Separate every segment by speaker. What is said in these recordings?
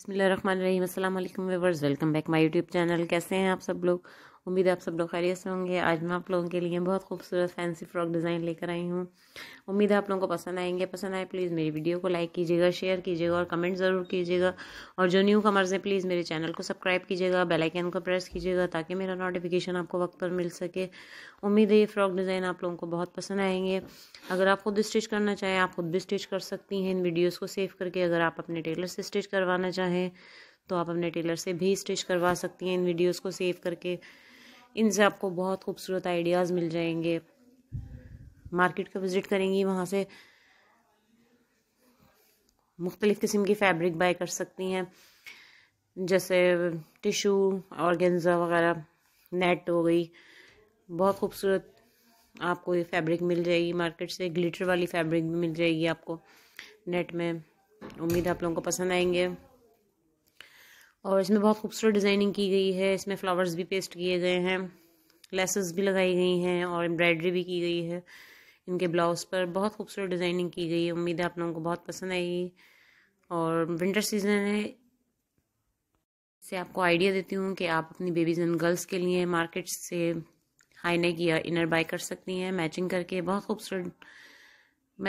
Speaker 1: बसमिल रहीम welcome back my YouTube channel कैसे हैं आप सब लोग उम्मीद है आप सब लोग खैरियत से होंगे आज मैं आप लोगों के लिए बहुत खूबसूरत फैंसी फ्रॉक डिज़ाइन लेकर आई हूँ उम्मीद है आप लोगों को पसंद आएंगे पसंद आए प्लीज़ मेरी वीडियो को लाइक कीजिएगा शेयर कीजिएगा और कमेंट ज़रूर कीजिएगा और जो न्यू कमर्स हैं प्लीज़ मेरे चैनल को सब्सक्राइब कीजिएगा बेलाइकन को प्रेस कीजिएगा ताकि मेरा नोटिफिकेशन आपको वक्त पर मिल सके उम्मीद है ये फ्रॉक डिज़ाइन आप लोगों को बहुत पसंद आएंगे अगर आप खुद स्टिच करना चाहें आप खुद भी स्टिच कर सकती हैं इन वीडियोज़ को सेव करके अगर आप अपने टेलर से स्टिच करवाना चाहें तो आप अपने टेलर से भी स्टिच करवा सकती हैं इन वीडियोज़ को सेव करके इनसे आपको बहुत खूबसूरत आइडियाज़ मिल जाएंगे मार्केट का विज़िट करेंगी वहाँ से मुख्तलिफ़ किस्म की फैब्रिक बाय कर सकती हैं जैसे टिशू ऑर्गेन्जा वगैरह नेट हो गई बहुत खूबसूरत आपको ये फैब्रिक मिल जाएगी मार्केट से ग्लिटर वाली फैब्रिक भी मिल जाएगी आपको नेट में उम्मीद आप लोगों को पसंद आएंगे और इसमें बहुत खूबसूरत डिज़ाइनिंग की गई है इसमें फ्लावर्स भी पेस्ट किए गए हैं लेसेस भी लगाई गई हैं और एम्ब्रॉयडरी भी की गई है इनके ब्लाउज़ पर बहुत खूबसूरत डिज़ाइनिंग की गई है उम्मीद है आप लोगों को बहुत पसंद आएगी और विंटर सीज़न है से आपको आइडिया देती हूँ कि आप अपनी बेबीज़ एंड गर्ल्स के लिए मार्केट से हाई नेक या इनर बाई कर सकती हैं मैचिंग करके बहुत खूबसूरत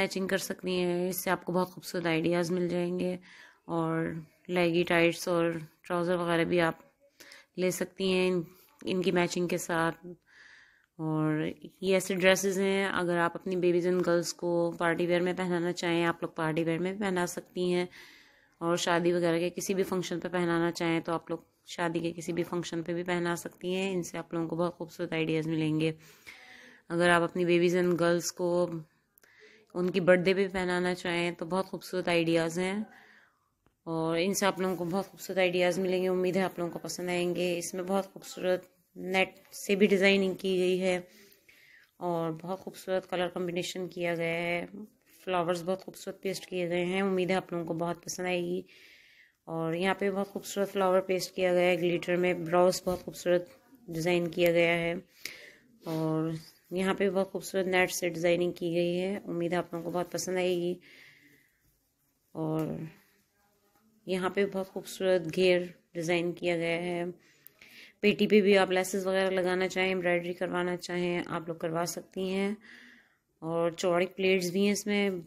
Speaker 1: मैचिंग कर सकती हैं इससे आपको बहुत खूबसूरत आइडियाज़ मिल जाएंगे और लेगी टाइट्स और ट्राउज़र वगैरह भी आप ले सकती हैं इनकी मैचिंग के साथ और ये ऐसे ड्रेसेस हैं अगर आप अपनी बेबीज़ एंड गर्ल्स को पार्टी वेयर में पहनाना चाहें आप लोग पार्टी वेयर में भी पहना सकती हैं और शादी वगैरह के किसी भी फंक्शन पर पहनाना चाहें तो आप लोग शादी के किसी भी फंक्शन पर भी पहना सकती हैं इनसे आप लोगों को बहुत खूबसूरत आइडियाज़ मिलेंगे अगर आप अपनी बेबीज़ एंड गर्ल्स को उनकी बर्थडे पे पहनाना चाहें तो बहुत खूबसूरत आइडियाज़ हैं और इनसे आप लोगों को बहुत खूबसूरत आइडियाज़ मिलेंगे उम्मीद है आप लोगों को पसंद आएंगे इसमें बहुत खूबसूरत नेट से भी डिज़ाइनिंग की गई है और बहुत खूबसूरत कलर कॉम्बिनेशन किया गया है फ्लावर्स बहुत खूबसूरत पेस्ट किए गए हैं उम्मीद है आप लोगों को बहुत पसंद आएगी और यहाँ पे बहुत खूबसूरत फ्लावर पेस्ट किया गया है ग्लिटर में ब्राउस बहुत खूबसूरत डिज़ाइन किया गया है और यहाँ पे बहुत खूबसूरत नेट से डिज़ाइनिंग की गई है उम्मीद है आप लोगों को बहुत पसंद आएगी और यहाँ पे बहुत खूबसूरत घेर डिज़ाइन किया गया है पेटी पे भी आप लेसेस वगैरह लगाना चाहें एम्ब्रॉयडरी करवाना चाहें आप लोग करवा सकती हैं और चौड़ी प्लेट्स भी हैं इसमें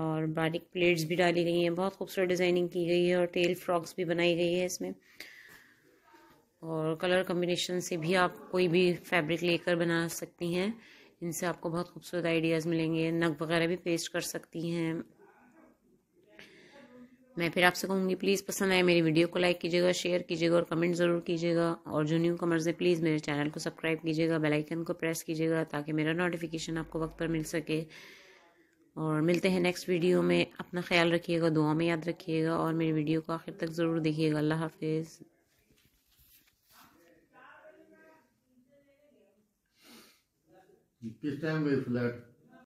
Speaker 1: और बारीक प्लेट्स भी डाली गई हैं बहुत खूबसूरत डिज़ाइनिंग की गई है और टेल फ्रॉक्स भी बनाई गई है इसमें और कलर कम्बिनेशन से भी आप कोई भी फैब्रिक लेकर बना सकती हैं इनसे आपको बहुत खूबसूरत आइडियाज़ मिलेंगे नग वगैरह भी पेस्ट कर सकती हैं मैं फिर आपसे कहूँगी प्लीज़ पसंद आए मेरी वीडियो को लाइक कीजिएगा शेयर कीजिएगा और कमेंट ज़रूर कीजिएगा और जो न्यू कमर्स है प्लीज़ मेरे चैनल को सब्सक्राइब कीजिएगा बेल आइकन को प्रेस कीजिएगा ताकि मेरा नोटिफिकेशन आपको वक्त पर मिल सके और मिलते हैं नेक्स्ट वीडियो में अपना ख्याल रखिएगा दुआ में याद रखिएगा और मेरी वीडियो को आखिर तक ज़रूर देखिएगा अल्लाह हाफिज़